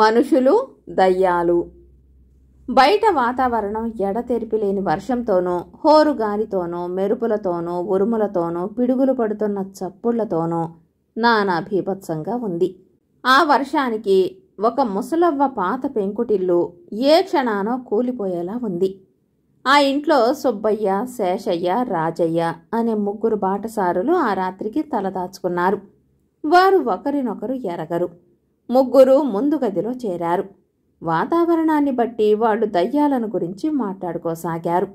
మనుషులు దయ్యాలు బయట వాతావరణం ఎడతెరిపి లేని వర్షంతోనో హోరుగాలితోనో మెరుపులతోనో ఉరుములతోనో పిడుగులు పడుతున్న చప్పుళ్లతోనో నానా భీభత్సంగా ఉంది ఆ వర్షానికి ఒక ముసలవ్వ పాత పెంకుటిల్లు ఏ క్షణానో కూలిపోయేలా ఉంది ఆ ఇంట్లో సుబ్బయ్య శేషయ్య రాజయ్య అనే ముగ్గురు బాటసారులు ఆ రాత్రికి తలదాచుకున్నారు వారు ఒకరినొకరు ఎరగరు ముగ్గురు ముందు గదిలో చేరారు వాతావరణాన్ని బట్టి వాళ్ళు దయ్యాలను గురించి మాట్లాడుకోసాగారు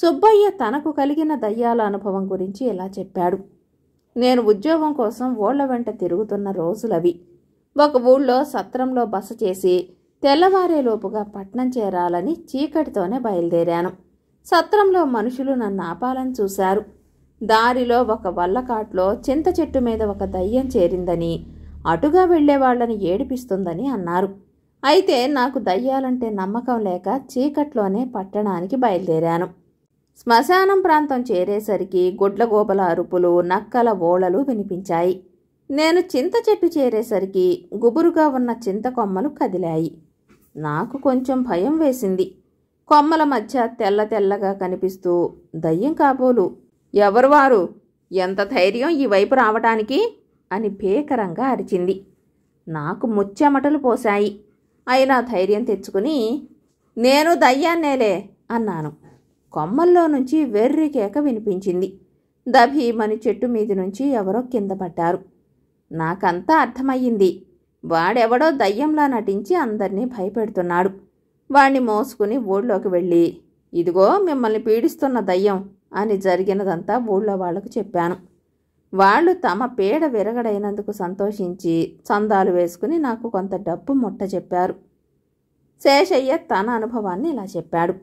సుబ్బయ్య తనకు కలిగిన దయ్యాల అనుభవం గురించి ఇలా చెప్పాడు నేను ఉద్యోగం కోసం ఓళ్ల వెంట తిరుగుతున్న రోజులవి ఒక ఊళ్ళో సత్రంలో బస చేసి తెల్లవారేలోపుగా పట్నం చేరాలని చీకటితోనే బయలుదేరాను సత్రంలో మనుషులు నన్ను ఆపాలని చూశారు దారిలో ఒక వల్లకాట్లో చింత చెట్టు మీద ఒక దయ్యం చేరిందని అటుగా వెళ్లే వాళ్ళని ఏడిపిస్తుందని అన్నారు అయితే నాకు దయ్యాలంటే నమ్మకం లేక చీకట్లోనే పట్టణానికి బయలుదేరాను శ్మశానం ప్రాంతం చేరేసరికి గుడ్లగోపల అరుపులు నక్కల ఓళలు వినిపించాయి నేను చింత చెట్టు చేరేసరికి గుబురుగా ఉన్న చింత కొమ్మలు కదిలాయి నాకు కొంచెం భయం వేసింది కొమ్మల మధ్య తెల్ల తెల్లగా కనిపిస్తూ దయ్యం కాబోలు ఎవరు వారు ఎంత ధైర్యం ఈ వైపు రావటానికి అని భేకరంగా అరిచింది నాకు ముచ్చెమటలు పోశాయి అయినా ధైర్యం తెచ్చుకుని నేను దయ్యాన్నేలే అన్నాను కొమ్మల్లో నుంచి వెర్రి కేక వినిపించింది దభీమని చెట్టు మీది నుంచి ఎవరో కింద పడ్డారు నాకంతా అర్థమయ్యింది వాడెవడో దయ్యంలా నటించి అందరినీ భయపెడుతున్నాడు వాణ్ణి మోసుకుని ఊళ్ళోకి వెళ్ళి ఇదిగో మిమ్మల్ని పీడిస్తున్న దయ్యం అని జరిగినదంతా ఊళ్ళో వాళ్లకు చెప్పాను వాళ్ళు తమ పేడ విరగడైనందుకు సంతోషించి చందాలు వేసుకుని నాకు కొంత డబ్బు ముట్ట చెప్పారు శేషయ్య తన అనుభవాన్ని ఇలా చెప్పాడు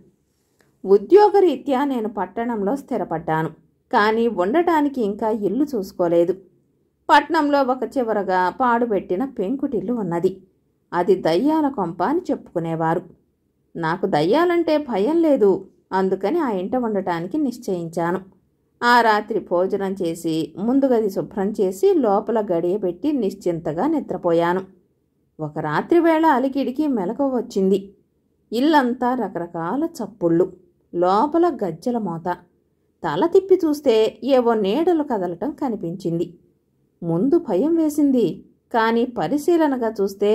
ఉద్యోగరీత్యా నేను పట్టణంలో స్థిరపడ్డాను కానీ ఉండటానికి ఇంకా ఇల్లు చూసుకోలేదు పట్నంలో ఒక చివరగా పాడుపెట్టిన పెంకుటిల్లు ఉన్నది అది దయ్యాల కొంప అని చెప్పుకునేవారు నాకు దయ్యాలంటే భయం లేదు అందుకని ఆ ఇంట ఉండటానికి నిశ్చయించాను ఆ రాత్రి భోజనం చేసి ముందు గది శుభ్రం చేసి లోపల గడియ పెట్టి నిశ్చింతగా నిద్రపోయాను ఒక రాత్రి వేళ అలికిడికి మెలక వచ్చింది ఇల్లంతా రకరకాల చప్పుళ్ళు లోపల గజ్జల మోత తల తిప్పి చూస్తే ఏవో నీడలు కదలటం కనిపించింది ముందు భయం వేసింది కానీ పరిశీలనగా చూస్తే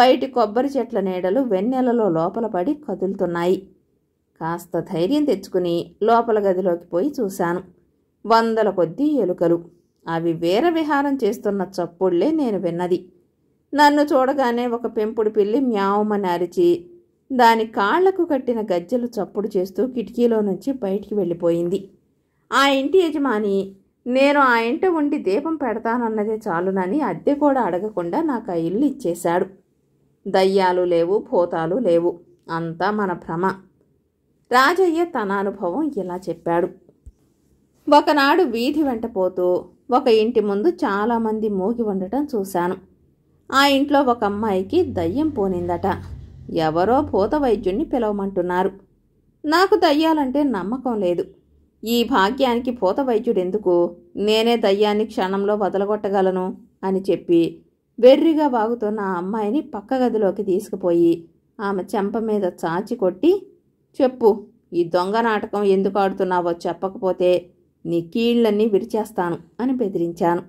బయటి కొబ్బరి చెట్ల నీడలు వెన్నెలలో లోపల పడి కదులుతున్నాయి కాస్త ధైర్యం తెచ్చుకుని లోపల గదిలోకి పోయి చూశాను వందల కొద్దీ ఎలుకలు అవి వేర విహారం చేస్తున్న చప్పుళ్లే నేను విన్నది నన్ను చూడగానే ఒక పెంపుడు పిల్లి మ్యావమని అరిచి దాని కాళ్లకు కట్టిన గజ్జలు చప్పుడు చేస్తూ కిటికీలో నుంచి బయటికి వెళ్ళిపోయింది ఆ ఇంటి యజమాని నేను ఆ ఇంట ఉండి దీపం పెడతానన్నదే చాలునని అద్దె కూడా అడగకుండా నాకు ఆ ఇల్లు ఇచ్చేశాడు దయ్యాలు లేవు భూతాలు లేవు అంతా మన భ్రమ రాజయ్య తన అనుభవం ఇలా చెప్పాడు ఒకనాడు వీధి వెంట పోతూ ఒక ఇంటి ముందు చాలామంది మూగి ఉండటం చూశాను ఆ ఇంట్లో ఒక అమ్మాయికి దయ్యం పోనిందట ఎవరో భూత వైద్యుణ్ణి పిలవమంటున్నారు నాకు దయ్యాలంటే నమ్మకం లేదు ఈ భాగ్యానికి భూత వైద్యుడెందుకు నేనే దయ్యాన్ని క్షణంలో వదలగొట్టగలను అని చెప్పి వెర్రిగా బాగుతున్న ఆ అమ్మాయిని పక్క గదిలోకి తీసుకుపోయి ఆమె చెంప మీద చాచి కొట్టి చెప్పు ఈ దొంగ నాటకం ఎందుకు ఆడుతున్నావో చెప్పకపోతే నీ కీళ్ళన్నీ విరిచేస్తాను అని బెదిరించాను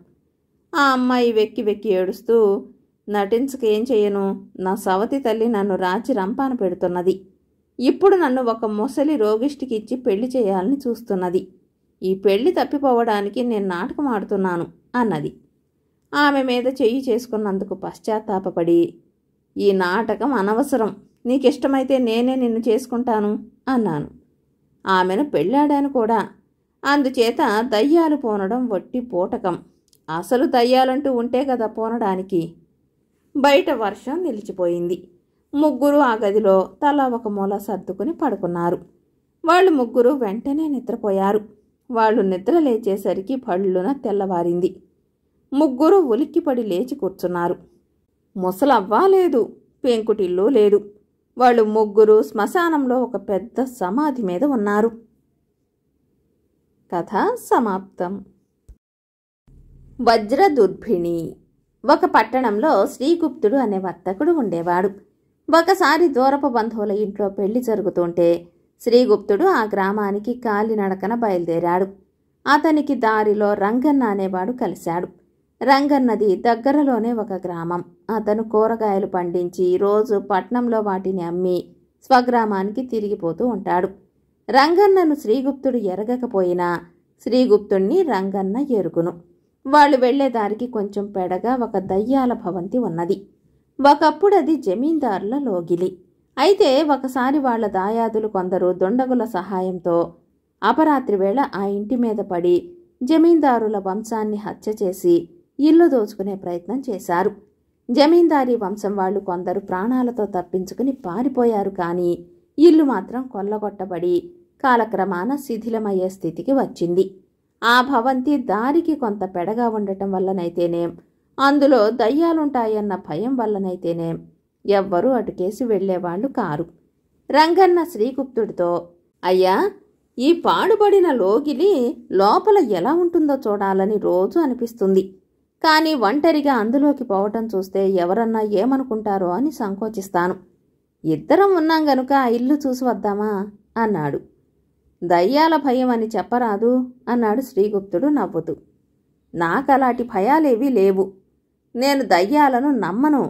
ఆ అమ్మాయి వెక్కి వెక్కి ఏడుస్తూ ఏం చేయను నా సవతి తల్లి నన్ను రాచి రంపాన పెడుతున్నది ఇప్పుడు నన్ను ఒక ముసలి రోగిష్టికి ఇచ్చి పెళ్లి చేయాలని చూస్తున్నది ఈ పెళ్లి తప్పిపోవడానికి నేను నాటకం ఆడుతున్నాను అన్నది ఆమె మీద చెయ్యి చేసుకున్నందుకు పశ్చాత్తాపడి ఈ నాటకం అనవసరం నీకు ఇష్టమైతే నేనే నిన్ను చేసుకుంటాను అన్నాను ఆమెను పెళ్ళాడాను కూడా అందుచేత దయ్యాలు పోనడం వట్టి పూటకం అసలు దయ్యాలంటూ ఉంటే కదా పోనడానికి బయట వర్షం నిలిచిపోయింది ముగ్గురు ఆ గదిలో తల ఒక మూల సర్దుకుని పడుకున్నారు వాళ్ళు ముగ్గురు వెంటనే నిద్రపోయారు వాళ్ళు నిద్ర లేచేసరికి పళ్ళున తెల్లవారింది ముగ్గురు ఉలిక్కిపడి లేచి కూర్చున్నారు ముసలవ్వా లేదు పెంకుటిల్లు లేదు వాళ్ళు ముగ్గురు శ్మశానంలో ఒక పెద్ద సమాధి మీద ఉన్నారు కథ సమాప్తం వజ్రదుర్భిణి ఒక పట్టణంలో శ్రీగుప్తుడు అనే వర్తకుడు ఉండేవాడు ఒకసారి దూరపు బంధువుల ఇంట్లో పెళ్లి జరుగుతుంటే శ్రీగుప్తుడు ఆ గ్రామానికి కాలినడకన బయలుదేరాడు అతనికి దారిలో రంగన్న అనేవాడు కలిశాడు రంగన్నది దగ్గరలోనే ఒక గ్రామం అతను కూరగాయలు పండించి రోజు పట్నంలో వాటిని అమ్మి స్వగ్రామానికి తిరిగిపోతూ ఉంటాడు రంగన్నను శ్రీగుప్తుడు ఎరగకపోయినా శ్రీగుప్తుణ్ణి రంగన్న ఎరుగును వాళ్ళు వెళ్లేదారికి కొంచెం పెడగా ఒక దయ్యాల భవంతి ఉన్నది ఒకప్పుడు అది జమీందారుల లోగిలి అయితే ఒకసారి వాళ్ల దాయాదులు కొందరు దొండగుల సహాయంతో అపరాత్రి వేళ ఆ ఇంటి మీద పడి జమీందారుల వంశాన్ని హత్య చేసి ఇల్లు దోచుకునే ప్రయత్నం చేశారు జమీందారీ వంశం వాళ్ళు కొందరు ప్రాణాలతో తప్పించుకుని పారిపోయారు కానీ ఇల్లు మాత్రం కొల్లగొట్టబడి కాలక్రమాన శిథిలమయ్యే స్థితికి వచ్చింది ఆ భవంతి దారికి కొంత పెడగా ఉండటం వల్లనైతేనేం అందులో దయ్యాలుంటాయన్న భయం వల్లనైతేనేం ఎవ్వరూ అటుకేసి వెళ్లేవాళ్లు కారు రంగన్న శ్రీగుప్తుడితో అయ్యా ఈ పాడుబడిన లోగిలి లోపల ఎలా ఉంటుందో చూడాలని రోజు అనిపిస్తుంది కానీ ఒంటరిగా అందులోకి పోవటం చూస్తే ఎవరన్నా ఏమనుకుంటారో అని సంకోచిస్తాను ఇద్దరం ఉన్నాం గనుక ఇల్లు చూసి వద్దామా అన్నాడు దయ్యాల భయం అని చెప్పరాదు అన్నాడు శ్రీగుప్తుడు నవ్వుతూ నాకలాంటి భయాలేవీ లేవు నేను దయ్యాలను నమ్మను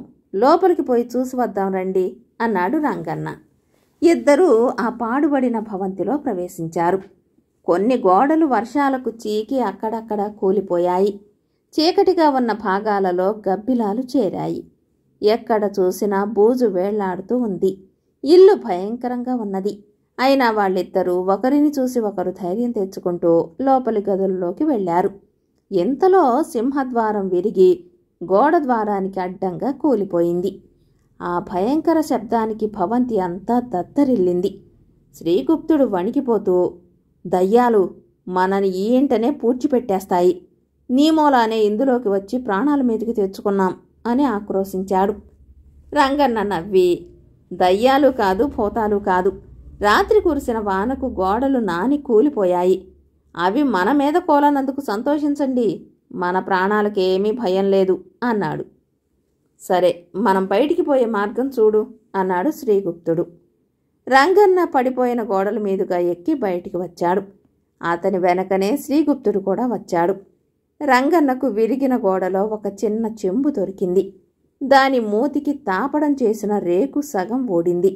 లోపలికి పోయి చూసి వద్దాం రండి అన్నాడు రంగన్న ఇద్దరూ ఆ పాడుబడిన భవంతిలో ప్రవేశించారు కొన్ని గోడలు వర్షాలకు చీకి అక్కడక్కడ కూలిపోయాయి చీకటిగా ఉన్న భాగాలలో గబ్బిలాలు చేరాయి ఎక్కడ చూసినా బూజు వేళ్లాడుతూ ఉంది ఇల్లు భయంకరంగా ఉన్నది అయినా వాళ్ళిద్దరూ ఒకరిని చూసి ఒకరు ధైర్యం తెచ్చుకుంటూ లోపలి గదుల్లోకి వెళ్లారు ఇంతలో సింహద్వారం విరిగి గోడ ద్వారానికి అడ్డంగా కూలిపోయింది ఆ భయంకర శబ్దానికి భవంతి అంతా దత్తరిల్లింది శ్రీగుప్తుడు వణికిపోతూ దయ్యాలు మనని ఈ ఇంటనే పూడ్చిపెట్టేస్తాయి నీమోలానే ఇందులోకి వచ్చి ప్రాణాల మీదకి తెచ్చుకున్నాం అని ఆక్రోశించాడు రంగన్న నవ్వి దయ్యాలు కాదు భూతాలు కాదు రాత్రి కురిసిన వానకు గోడలు నాని కూలిపోయాయి అవి మన మీద కోలనందుకు సంతోషించండి మన ప్రాణాలకేమీ భయం లేదు అన్నాడు సరే మనం బయటికి పోయే మార్గం చూడు అన్నాడు శ్రీగుప్తుడు రంగన్న పడిపోయిన గోడల మీదుగా ఎక్కి బయటికి వచ్చాడు అతని వెనకనే శ్రీగుప్తుడు కూడా వచ్చాడు రంగన్నకు విరిగిన గోడలో ఒక చిన్న చెంబు దొరికింది దాని మూతికి తాపడం చేసిన రేకు సగం ఓడింది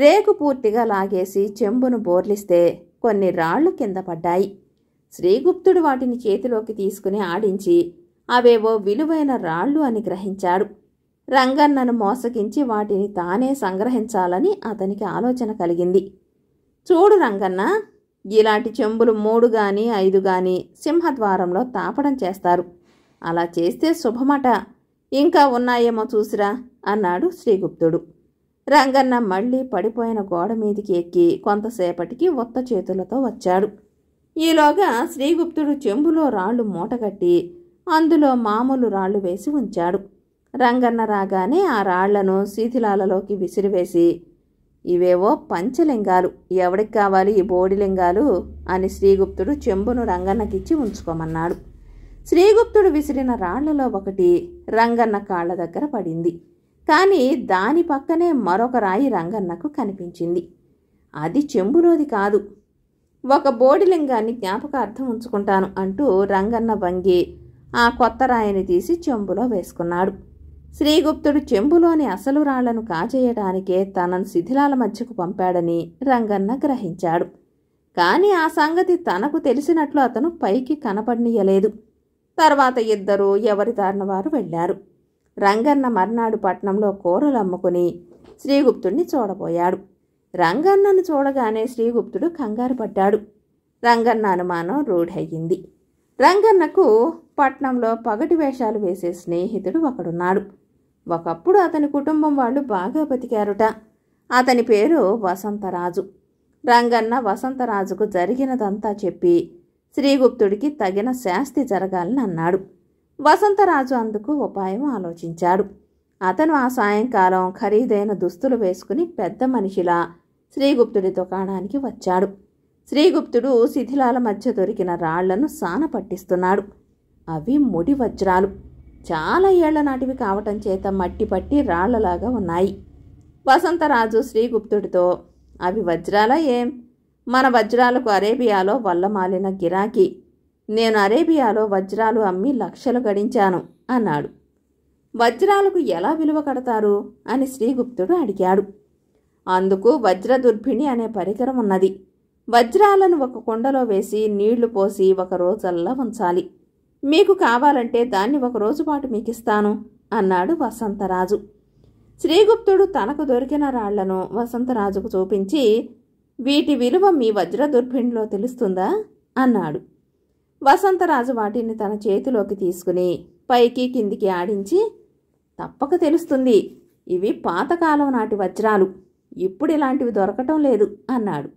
రేకు పూర్తిగా లాగేసి చెంబును బోర్లిస్తే కొన్ని రాళ్లు కింద పడ్డాయి శ్రీగుప్తుడు వాటిని చేతిలోకి తీసుకుని ఆడించి అవేవో విలువైన రాళ్ళు అని గ్రహించాడు రంగన్నను మోసగించి వాటిని తానే సంగ్రహించాలని అతనికి ఆలోచన కలిగింది చూడు రంగన్న ఇలాంటి చెంబులు మూడు కానీ ఐదు కానీ సింహద్వారంలో తాపడం చేస్తారు అలా చేస్తే శుభమట ఇంకా ఉన్నాయేమో చూసిరా అన్నాడు శ్రీగుప్తుడు రంగన్న మళ్ళీ పడిపోయిన గోడ మీదికి ఎక్కి కొంతసేపటికి ఒత్త చేతులతో వచ్చాడు ఈలోగా శ్రీగుప్తుడు చెంబులో రాళ్ళు మూటగట్టి అందులో మామూలు రాళ్ళు వేసి ఉంచాడు రంగన్న రాగానే ఆ రాళ్లను శిథిలాలలోకి విసిరివేసి ఇవేవో పంచలింగాలు ఎవడికి కావాలి ఈ బోడిలింగాలు అని శ్రీగుప్తుడు చెంబును రంగన్నకిచ్చి ఉంచుకోమన్నాడు శ్రీగుప్తుడు విసిరిన రాళ్లలో ఒకటి రంగన్న కాళ్ళ దగ్గర పడింది కానీ దాని పక్కనే మరొక రాయి రంగన్నకు కనిపించింది అది చెంబులోది కాదు ఒక బోడిలింగాన్ని జ్ఞాపకార్థం ఉంచుకుంటాను అంటూ రంగన్న వంగి ఆ కొత్త రాయిని తీసి చెంబులో వేసుకున్నాడు శ్రీగుప్తుడు చెంబులోని అసలు రాళ్లను కాజేయటానికే తనను శిథిలాల మధ్యకు పంపాడని రంగన్న గ్రహించాడు కానీ ఆ సంగతి తనకు తెలిసినట్లు అతను పైకి కనపడనీయలేదు తర్వాత ఇద్దరూ ఎవరి దారిన వారు వెళ్ళారు రంగన్న మర్నాడు పట్నంలో కూరలు అమ్ముకుని శ్రీగుప్తుణ్ణి చూడబోయాడు రంగన్నను చూడగానే శ్రీగుప్తుడు కంగారు పడ్డాడు రంగన్న అనుమానం రూఢయ్యింది రంగన్నకు పట్నంలో పగటి వేషాలు వేసే స్నేహితుడు ఒకడున్నాడు ఒకప్పుడు అతని కుటుంబం వాళ్ళు బాగా బతికారుట అతని పేరు వసంతరాజు రంగన్న వసంతరాజుకు జరిగినదంతా చెప్పి శ్రీగుప్తుడికి తగిన శాస్తి జరగాలని అన్నాడు వసంతరాజు అందుకు ఉపాయం ఆలోచించాడు అతను ఆ సాయంకాలం ఖరీదైన దుస్తులు వేసుకుని పెద్ద మనిషిలా శ్రీగుప్తుడి దుకాణానికి వచ్చాడు శ్రీగుప్తుడు శిథిలాల మధ్య దొరికిన రాళ్లను సాన పట్టిస్తున్నాడు అవి ముడి వజ్రాలు చాలా ఏళ్ల నాటివి కావటం చేత మట్టి పట్టి రాళ్లలాగా ఉన్నాయి వసంతరాజు శ్రీగుప్తుడితో అవి వజ్రాల ఏం మన వజ్రాలకు అరేబియాలో వల్లమాలిన గిరాకీ నేను అరేబియాలో వజ్రాలు అమ్మి లక్షలు గడించాను అన్నాడు వజ్రాలకు ఎలా విలువ కడతారు అని శ్రీగుప్తుడు అడిగాడు అందుకు వజ్ర దుర్భిణి అనే పరికరం ఉన్నది వజ్రాలను ఒక కుండలో వేసి నీళ్లు పోసి ఒక రోజల్లా ఉంచాలి మీకు కావాలంటే దాన్ని ఒక రోజు పాటు మీకు ఇస్తాను అన్నాడు వసంతరాజు శ్రీగుప్తుడు తనకు దొరికిన రాళ్లను వసంతరాజుకు చూపించి వీటి విలువ మీ వజ్ర దుర్భిణిలో తెలుస్తుందా అన్నాడు వసంతరాజు వాటిని తన చేతిలోకి తీసుకుని పైకి కిందికి ఆడించి తప్పక తెలుస్తుంది ఇవి పాతకాలం నాటి వజ్రాలు ఇప్పుడు ఇలాంటివి దొరకటం లేదు అన్నాడు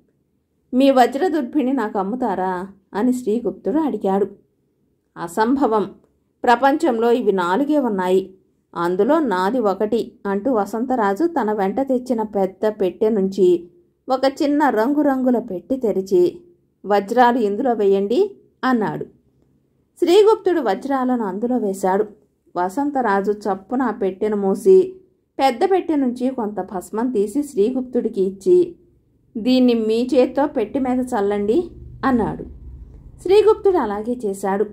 మీ వజ్ర దుర్భిణి నాకు అమ్ముతారా అని శ్రీగుప్తుడు అడిగాడు అసంభవం ప్రపంచంలో ఇవి నాలుగే ఉన్నాయి అందులో నాది ఒకటి అంటూ వసంతరాజు తన వెంట తెచ్చిన పెద్ద పెట్టె నుంచి ఒక చిన్న రంగురంగుల పెట్టి తెరిచి వజ్రాలు ఇందులో వేయండి అన్నాడు శ్రీగుప్తుడు వజ్రాలను అందులో వేశాడు వసంతరాజు చప్పున ఆ పెట్టెను మూసి పెద్ద పెట్టె నుంచి కొంత భస్మం తీసి శ్రీగుప్తుడికి ఇచ్చి దీన్ని మీ చేత్తో పెట్టి మీద చల్లండి అన్నాడు శ్రీగుప్తుడు అలాగే చేశాడు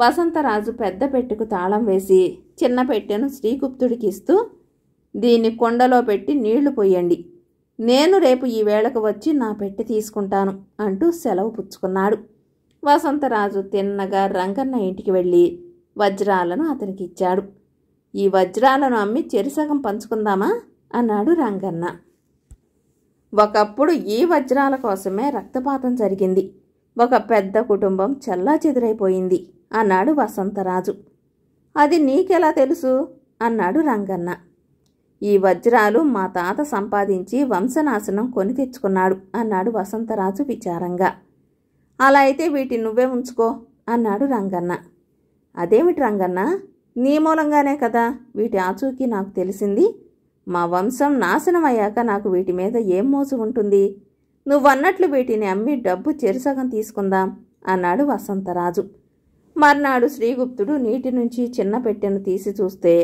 వసంతరాజు పెద్ద పెట్టెకు తాళం వేసి చిన్న పెట్టెను శ్రీగుప్తుడికి ఇస్తూ దీన్ని కొండలో పెట్టి నీళ్లు పోయండి నేను రేపు ఈ వేళకు వచ్చి నా పెట్టె తీసుకుంటాను అంటూ సెలవు పుచ్చుకున్నాడు వసంతరాజు తిన్నగా రంగన్న ఇంటికి వెళ్ళి వజ్రాలను అతనికి ఇచ్చాడు ఈ వజ్రాలను అమ్మి చెరిసగం పంచుకుందామా అన్నాడు రంగన్న ఒకప్పుడు ఈ వజ్రాల కోసమే రక్తపాతం జరిగింది ఒక పెద్ద కుటుంబం చల్లా చెదిరైపోయింది అన్నాడు వసంతరాజు అది నీకెలా తెలుసు అన్నాడు రంగన్న ఈ వజ్రాలు మా తాత సంపాదించి వంశనాశనం కొని తెచ్చుకున్నాడు అన్నాడు వసంతరాజు విచారంగా అలా అయితే వీటి నువ్వే ఉంచుకో అన్నాడు రంగన్న అదేమిటి రంగన్న నీ మూలంగానే కదా వీటి ఆచూకీ నాకు తెలిసింది మా వంశం నాశనం అయ్యాక నాకు వీటి మీద ఏం మోజు ఉంటుంది నువ్వన్నట్లు వీటిని అమ్మి డబ్బు చెరుసగం తీసుకుందాం అన్నాడు వసంతరాజు మర్నాడు శ్రీగుప్తుడు నీటి నుంచి చిన్న పెట్టెను తీసి చూస్తే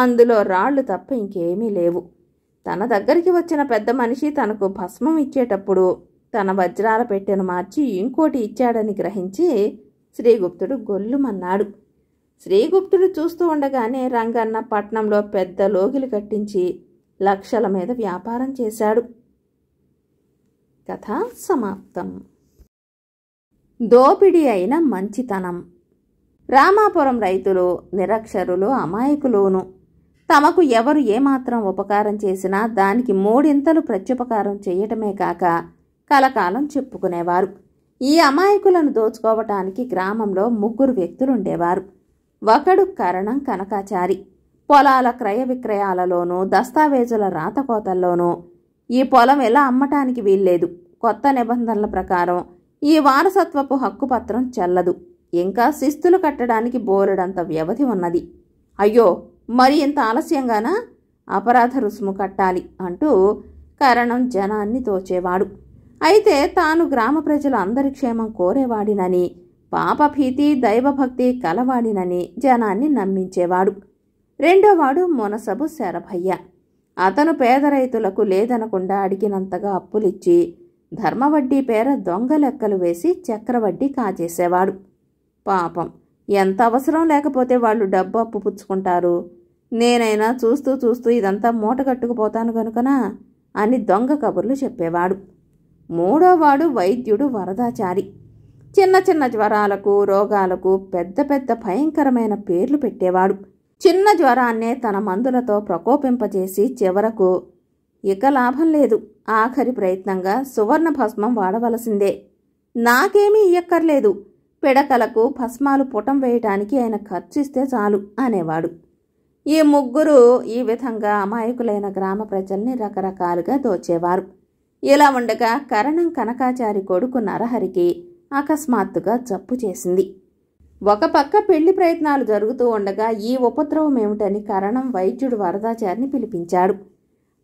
అందులో రాళ్ళు తప్ప ఇంకేమీ లేవు తన దగ్గరికి వచ్చిన పెద్ద మనిషి తనకు భస్మం ఇచ్చేటప్పుడు తన వజ్రాల పెట్టెను మార్చి ఇంకోటి ఇచ్చాడని గ్రహించి శ్రీగుప్తుడు గొల్లుమన్నాడు శ్రీగుప్తుడు చూస్తూ ఉండగానే రంగన్న పట్నంలో పెద్ద లోగిలు కట్టించి లక్షల మీద వ్యాపారం చేశాడు కథ సమాప్తం దోపిడీ అయిన మంచితనం రామాపురం రైతులు నిరక్షరులు అమాయకులోను తమకు ఎవరు ఏమాత్రం ఉపకారం చేసినా దానికి మూడింతలు ప్రత్యుపకారం చేయటమే కాక కలకాలం చెప్పుకునేవారు ఈ అమాయకులను దోచుకోవటానికి గ్రామంలో ముగ్గురు వ్యక్తులుండేవారు ఒకడు కరణం కనకాచారి పొలాల క్రయ విక్రయాలలోనూ దస్తావేజుల రాతకోతల్లోనూ ఈ పొలం ఎలా అమ్మటానికి వీల్లేదు కొత్త నిబంధనల ప్రకారం ఈ వారసత్వపు హక్కుపత్రం చెల్లదు ఇంకా శిస్తులు కట్టడానికి బోరెడంత వ్యవధి ఉన్నది అయ్యో మరి ఇంత ఆలస్యంగానా అపరాధ రుసుము కట్టాలి అంటూ కరణం జనాన్ని తోచేవాడు అయితే తాను గ్రామ ప్రజల అందరి క్షేమం కోరేవాడినని పాపభీతి దైవభక్తి కలవాడినని జనాన్ని నమ్మించేవాడు రెండోవాడు మొనసబు శరభయ్య అతను పేద రైతులకు లేదనకుండా అడిగినంతగా అప్పులిచ్చి ధర్మవడ్డీ పేర దొంగ లెక్కలు వేసి చక్రవడ్డీ కాజేసేవాడు పాపం ఎంత అవసరం లేకపోతే వాళ్ళు డబ్బు అప్పు పుచ్చుకుంటారు నేనైనా చూస్తూ చూస్తూ ఇదంతా మూట కట్టుకుపోతాను కనుకనా అని దొంగ కబుర్లు చెప్పేవాడు మూడోవాడు వైద్యుడు వరదాచారి చిన్న చిన్న జ్వరాలకు రోగాలకు పెద్ద పెద్ద భయంకరమైన పేర్లు పెట్టేవాడు చిన్న జ్వరాన్నే తన మందులతో ప్రకోపింపజేసి చివరకు ఇక లాభం లేదు ఆఖరి ప్రయత్నంగా సువర్ణ భస్మం వాడవలసిందే నాకేమీ ఇయ్యక్కర్లేదు పిడకలకు భస్మాలు పుటం వేయటానికి ఆయన ఖర్చిస్తే చాలు అనేవాడు ఈ ముగ్గురు ఈ విధంగా అమాయకులైన గ్రామ ప్రజల్ని రకరకాలుగా దోచేవారు ఇలా ఉండగా కరణం కనకాచారి కొడుకు నరహరికి అకస్మాత్తుగా జప్పు చేసింది ఒక పక్క పెళ్లి ప్రయత్నాలు జరుగుతూ ఉండగా ఈ ఉపద్రవం ఏమిటని కరణం వైద్యుడు వరదాచారిని పిలిపించాడు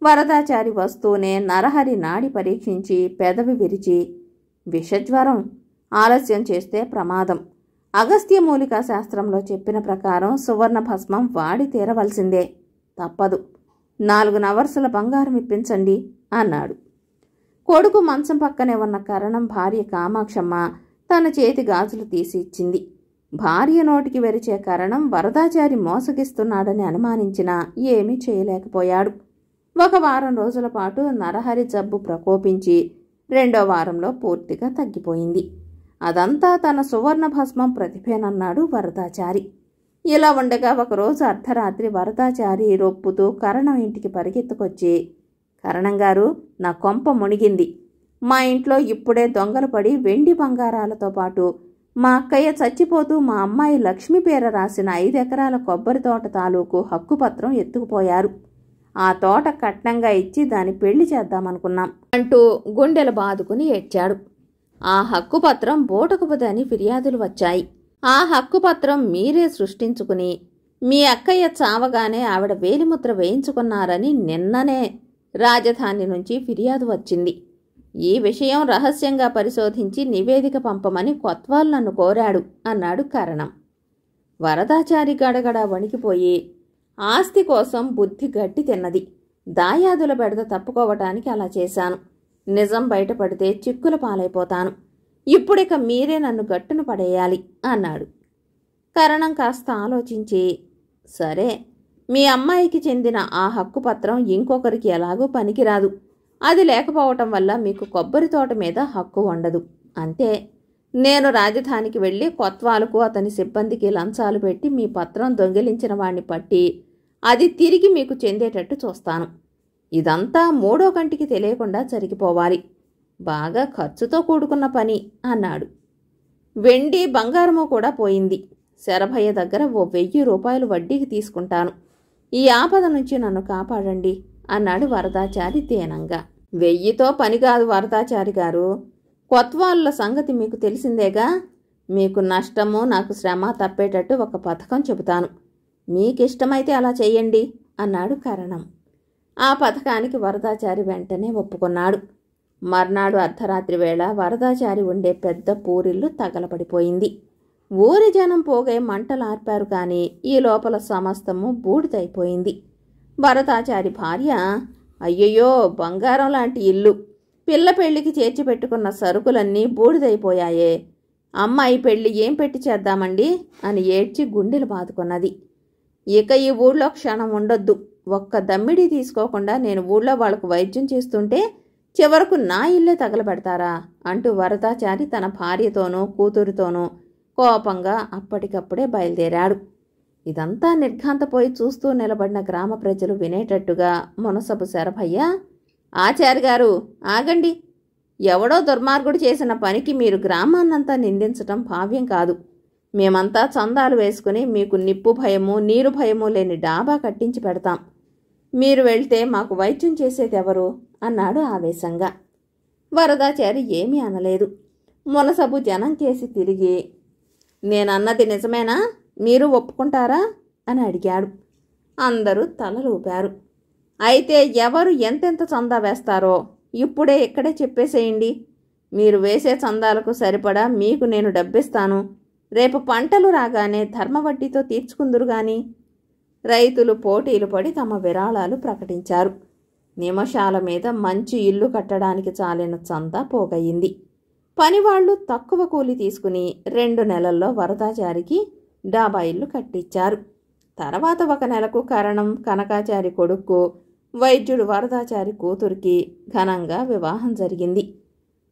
వరదాచారి వస్తూనే నరహరి నాడి పరీక్షించి పెదవి విరిచి విషజ్వరం ఆలస్యం చేస్తే ప్రమాదం అగస్త్య మూలికా శాస్త్రంలో చెప్పిన ప్రకారం సువర్ణ భస్మం వాడి తీరవలసిందే తప్పదు నాలుగు నవర్సుల బంగారం ఇప్పించండి అన్నాడు కొడుకు మంచం పక్కనే ఉన్న కరణం భార్య కామాక్షమ్మ తన చేతి గాజులు తీసి ఇచ్చింది భార్య నోటికి వెరిచే కరణం వరదాచారి మోసగిస్తున్నాడని అనుమానించినా ఏమీ చేయలేకపోయాడు ఒక వారం రోజుల పాటు నరహరి జబ్బు ప్రకోపించి రెండో వారంలో పూర్తిగా తగ్గిపోయింది అదంతా తన సువర్ణ భస్మం ప్రతిభేనన్నాడు వరదాచారి ఇలా ఉండగా ఒకరోజు అర్ధరాత్రి వరదాచారి రొప్పుతూ కరణం ఇంటికి పరిగెత్తుకొచ్చి కరణం గారు నా కొంప మునిగింది మా ఇంట్లో ఇప్పుడే దొంగలు పడి వెండి బంగారాలతో పాటు మా అక్కయ్య చచ్చిపోతూ మా అమ్మాయి లక్ష్మి పేర రాసిన ఐదు ఎకరాల కొబ్బరి తోట తాలూకు హక్కుపత్రం ఎత్తుకుపోయారు ఆ తోట కట్నంగా ఇచ్చి దాని పెళ్లి చేద్దామనుకున్నాం అంటూ గుండెలు బాదుకుని ఏడ్చాడు ఆ హక్కుపత్రం అని ఫిర్యాదులు వచ్చాయి ఆ హక్కుపత్రం మీరే సృష్టించుకుని మీ అక్కయ్య చావగానే ఆవిడ వేలిముద్ర వేయించుకున్నారని నిన్ననే రాజధాని నుంచి ఫిర్యాదు వచ్చింది ఈ విషయం రహస్యంగా పరిశోధించి నివేదిక పంపమని కొత్వాల్ నన్ను కోరాడు అన్నాడు కరణం వరదాచారి గడగడ వణికిపోయి ఆస్తి కోసం బుద్ధి గట్టి తిన్నది దాయాదుల బెడద తప్పుకోవటానికి అలా చేశాను నిజం బయటపడితే చిక్కుల పాలైపోతాను ఇప్పుడిక మీరే నన్ను గట్టును పడేయాలి అన్నాడు కరణం కాస్త ఆలోచించి సరే మీ అమ్మాయికి చెందిన ఆ హక్కు పత్రం ఇంకొకరికి ఎలాగూ పనికిరాదు అది లేకపోవటం వల్ల మీకు కొబ్బరి తోట మీద హక్కు ఉండదు అంతే నేను రాజధానికి వెళ్ళి కొత్వాలకు అతని సిబ్బందికి లంచాలు పెట్టి మీ పత్రం దొంగిలించిన వాణ్ణి పట్టి అది తిరిగి మీకు చెందేటట్టు చూస్తాను ఇదంతా మూడో కంటికి తెలియకుండా జరిగిపోవాలి బాగా ఖర్చుతో కూడుకున్న పని అన్నాడు వెండి బంగారము కూడా పోయింది శరభయ్య దగ్గర ఓ వెయ్యి రూపాయలు వడ్డీకి తీసుకుంటాను ఈ ఆపద నుంచి నన్ను కాపాడండి అన్నాడు వరదాచారి దీనంగా వెయ్యితో పని కాదు వరదాచారి గారు కొత్వాళ్ళ సంగతి మీకు తెలిసిందేగా మీకు నష్టము నాకు శ్రమ తప్పేటట్టు ఒక పథకం చెబుతాను మీకిష్టమైతే అలా చేయండి అన్నాడు కరణం ఆ పథకానికి వరదాచారి వెంటనే ఒప్పుకున్నాడు మర్నాడు అర్ధరాత్రి వేళ వరదాచారి ఉండే పెద్ద పూరిల్లు తగలపడిపోయింది ఊరి జనం పోగే ఆర్పారు కానీ ఈ లోపల సమస్తము బూడిదైపోయింది వరదాచారి భార్య అయ్యయ్యో బంగారం లాంటి ఇల్లు పిల్ల పెళ్లికి చేర్చి పెట్టుకున్న సరుకులన్నీ బూడిదైపోయాయే అమ్మాయి పెళ్లి ఏం పెట్టి చేద్దామండి అని ఏడ్చి గుండెలు బాదుకున్నది ఇక ఈ ఊళ్ళో క్షణం ఉండొద్దు ఒక్క దమ్మిడి తీసుకోకుండా నేను ఊళ్ళో వాళ్లకు వైద్యం చేస్తుంటే చివరకు నా ఇల్లే తగలబెడతారా అంటూ వరదాచారి తన భార్యతోనూ కూతురుతోనూ కోపంగా అప్పటికప్పుడే బయలుదేరాడు ఇదంతా నిర్ఘాంతపోయి చూస్తూ నిలబడిన గ్రామ ప్రజలు వినేటట్టుగా మునసపు శరభయ్య ఆచారి గారు ఆగండి ఎవడో దుర్మార్గుడు చేసిన పనికి మీరు గ్రామాన్నంతా నిందించటం భావ్యం కాదు మేమంతా చందాలు వేసుకుని మీకు నిప్పు భయము నీరు భయము లేని డాబా కట్టించి పెడతాం మీరు వెళ్తే మాకు వైద్యం చేసేది ఎవరు అన్నాడు ఆవేశంగా వరదాచారి ఏమీ అనలేదు మునసబు జనం చేసి తిరిగి నేనన్నది నిజమేనా మీరు ఒప్పుకుంటారా అని అడిగాడు అందరూ తలలూపారు అయితే ఎవరు ఎంతెంత చందా వేస్తారో ఇప్పుడే ఇక్కడే చెప్పేసేయండి మీరు వేసే చందాలకు సరిపడా మీకు నేను డబ్బిస్తాను రేపు పంటలు రాగానే ధర్మవడ్డీతో తీర్చుకుందురు కానీ రైతులు పోటీలు పడి తమ విరాళాలు ప్రకటించారు నిమషాల మీద మంచి ఇల్లు కట్టడానికి చాలిన చందా పోగయింది పనివాళ్లు తక్కువ కూలి తీసుకుని రెండు నెలల్లో వరదాచారికి డాబా ఇల్లు కట్టించారు తర్వాత ఒక నెలకు కరణం కనకాచారి కొడుకు వైద్యుడు వరదాచారి కూతురికి ఘనంగా వివాహం జరిగింది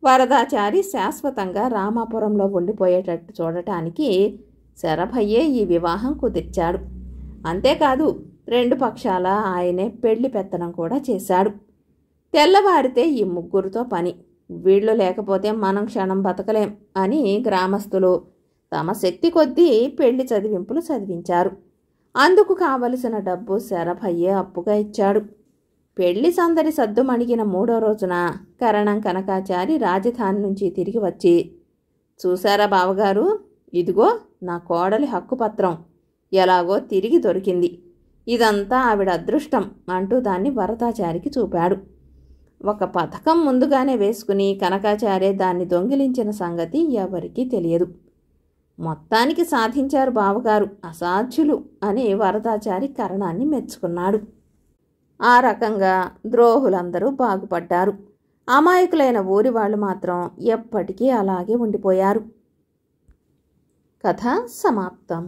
వరదాచారి శాశ్వతంగా రామాపురంలో ఉండిపోయేటట్టు చూడటానికి శరభయ్యే ఈ వివాహం కుదిర్చాడు అంతేకాదు రెండు పక్షాల ఆయనే పెళ్లి పెత్తనం కూడా చేశాడు తెల్లవారితే ఈ ముగ్గురితో పని వీళ్ళు లేకపోతే మనం క్షణం బతకలేం అని గ్రామస్తులు తమ శక్తి కొద్దీ పెళ్లి చదివింపులు చదివించారు అందుకు కావలసిన డబ్బు శరభయ్యే అప్పుగా ఇచ్చాడు పెళ్లి సందడి సద్దుమణిగిన మూడో రోజున కరణం కనకాచారి రాజధాని నుంచి తిరిగి వచ్చి చూశారా బావగారు ఇదిగో నా కోడలి హక్కుపత్రం ఎలాగో తిరిగి దొరికింది ఇదంతా ఆవిడ అదృష్టం అంటూ దాన్ని వరదాచారికి చూపాడు ఒక పథకం ముందుగానే వేసుకుని కనకాచార్య దాన్ని దొంగిలించిన సంగతి ఎవరికీ తెలియదు మొత్తానికి సాధించారు బావగారు అసాధ్యులు అని వరదాచారి కరణాన్ని మెచ్చుకున్నాడు ఆ రకంగా ద్రోహులందరూ బాగుపడ్డారు అమాయకులైన ఊరి వాళ్ళు మాత్రం ఎప్పటికీ అలాగే ఉండిపోయారు కథ సమాప్తం